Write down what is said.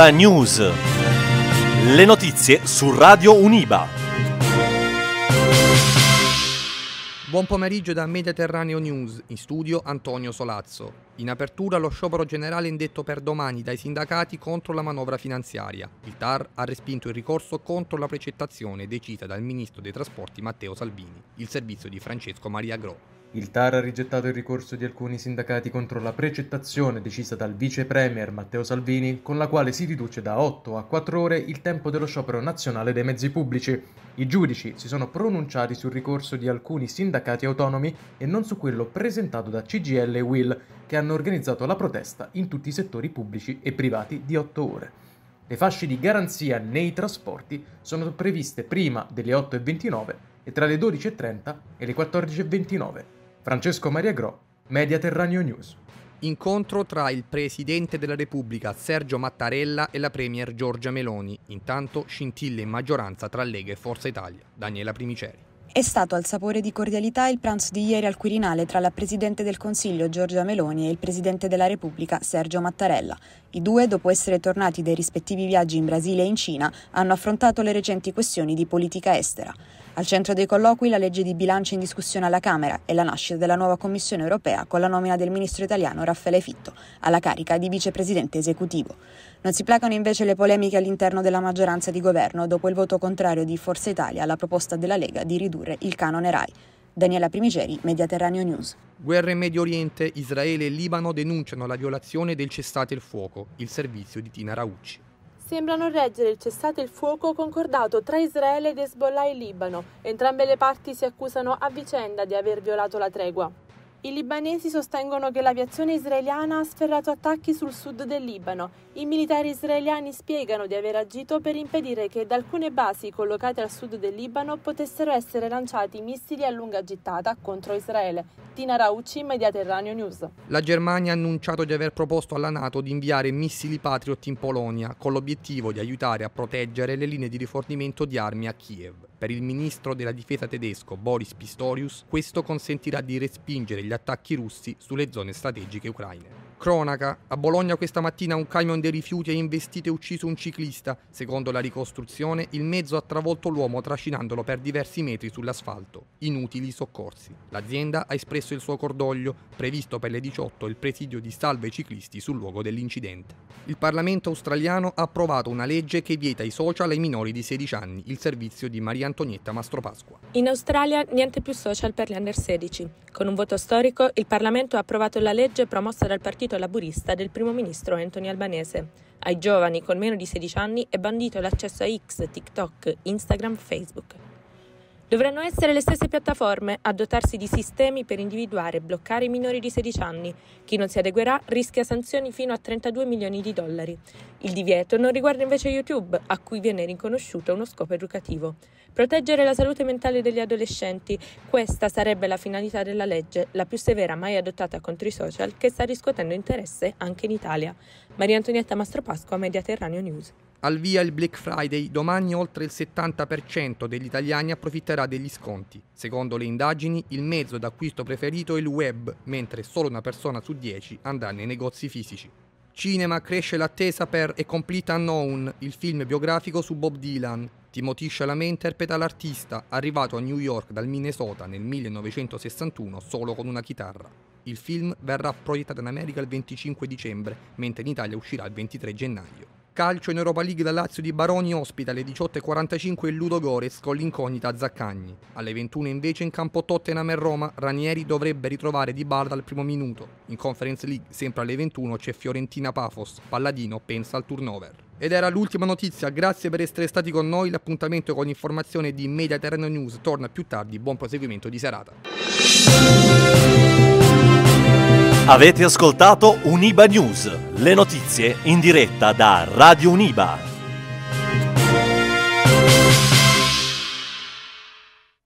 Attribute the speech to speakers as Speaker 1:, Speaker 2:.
Speaker 1: Uniba News. Le notizie su Radio Uniba. Buon pomeriggio da Mediterraneo News, in studio Antonio Solazzo. In apertura lo sciopero generale indetto per domani dai sindacati contro la manovra finanziaria. Il TAR ha respinto il ricorso contro la precettazione decisa dal ministro dei trasporti Matteo Salvini, il servizio di Francesco Maria Gro.
Speaker 2: Il TAR ha rigettato il ricorso di alcuni sindacati contro la precettazione decisa dal vice premier Matteo Salvini, con la quale si riduce da 8 a 4 ore il tempo dello sciopero nazionale dei mezzi pubblici. I giudici si sono pronunciati sul ricorso di alcuni sindacati autonomi e non su quello presentato da CGL e Will, che hanno organizzato la protesta in tutti i settori pubblici e privati di 8 ore. Le fasce di garanzia nei trasporti sono previste prima delle 8.29 e tra le 12.30 e le 14.29 Francesco Maria Gro,
Speaker 1: Mediaterraneo News. Incontro tra il Presidente della Repubblica Sergio Mattarella e la Premier Giorgia Meloni. Intanto scintille in maggioranza tra Lega e Forza Italia. Daniela Primiceri.
Speaker 3: È stato al sapore di cordialità il pranzo di ieri al Quirinale tra la Presidente del Consiglio Giorgia Meloni e il Presidente della Repubblica Sergio Mattarella. I due, dopo essere tornati dai rispettivi viaggi in Brasile e in Cina, hanno affrontato le recenti questioni di politica estera. Al centro dei colloqui la legge di bilancio in discussione alla Camera e la nascita della nuova Commissione europea con la nomina del ministro italiano Raffaele Fitto alla carica di vicepresidente esecutivo. Non si placano invece le polemiche all'interno della maggioranza di governo dopo il voto contrario di Forza Italia alla proposta della Lega di ridurre il canone RAI. Daniela Primigeri, Mediterraneo News.
Speaker 1: Guerra in Medio Oriente, Israele e Libano denunciano la violazione del cessate il fuoco, il servizio di Tina Raucci
Speaker 4: sembrano reggere il cessate il fuoco concordato tra Israele ed Hezbollah in Libano. Entrambe le parti si accusano a vicenda di aver violato la tregua. I libanesi sostengono che l'aviazione israeliana ha sferrato attacchi sul sud del Libano. I militari israeliani spiegano di aver agito per impedire che da alcune basi collocate al sud del Libano potessero essere lanciati missili a lunga gittata contro Israele. Tina Raucci, Mediaterraneo News.
Speaker 1: La Germania ha annunciato di aver proposto alla Nato di inviare missili Patriot in Polonia con l'obiettivo di aiutare a proteggere le linee di rifornimento di armi a Kiev. Per il ministro della difesa tedesco Boris Pistorius, questo consentirà di respingere gli attacchi russi sulle zone strategiche ucraine. Cronaca, a Bologna questa mattina un camion dei rifiuti ha investito e ucciso un ciclista. Secondo la ricostruzione, il mezzo ha travolto l'uomo trascinandolo per diversi metri sull'asfalto. Inutili i soccorsi. L'azienda ha espresso il suo cordoglio, previsto per le 18 il presidio di salve ciclisti sul luogo dell'incidente. Il Parlamento australiano ha approvato una legge che vieta i social ai minori di 16 anni, il servizio di Maria Antonietta Mastropasqua.
Speaker 4: In Australia niente più social per gli under 16. Con un voto storico, il Parlamento ha approvato la legge promossa dal partito partito laburista del primo ministro Anthony Albanese. Ai giovani con meno di 16 anni è bandito l'accesso a X, TikTok, Instagram, Facebook. Dovranno essere le stesse piattaforme a dotarsi di sistemi per individuare e bloccare i minori di 16 anni. Chi non si adeguerà rischia sanzioni fino a 32 milioni di dollari. Il divieto non riguarda invece YouTube, a cui viene riconosciuto uno scopo educativo. Proteggere la salute mentale degli adolescenti, questa sarebbe la finalità della legge, la più severa mai adottata contro i social, che sta riscuotendo interesse anche in Italia. Maria Antonietta Mastropasqua, Mediterraneo News.
Speaker 1: Al via il Black Friday, domani oltre il 70% degli italiani approfitterà degli sconti. Secondo le indagini, il mezzo d'acquisto preferito è il web, mentre solo una persona su dieci andrà nei negozi fisici. Cinema cresce l'attesa per A Complete Unknown, il film biografico su Bob Dylan. Timothy Chalamet interpreta l'artista, arrivato a New York dal Minnesota nel 1961 solo con una chitarra. Il film verrà proiettato in America il 25 dicembre, mentre in Italia uscirà il 23 gennaio. Calcio in Europa League da Lazio di Baroni ospita alle 18.45 il Ludo Gores con l'incognita Zaccagni. Alle 21 invece in campo Tottenham e Roma Ranieri dovrebbe ritrovare Di Barra al primo minuto. In Conference League sempre alle 21 c'è Fiorentina Pafos, Palladino pensa al turnover. Ed era l'ultima notizia, grazie per essere stati con noi, l'appuntamento con informazione di Media Terreno News torna più tardi, buon proseguimento di serata. Avete ascoltato Uniba News, le notizie in diretta da Radio Uniba.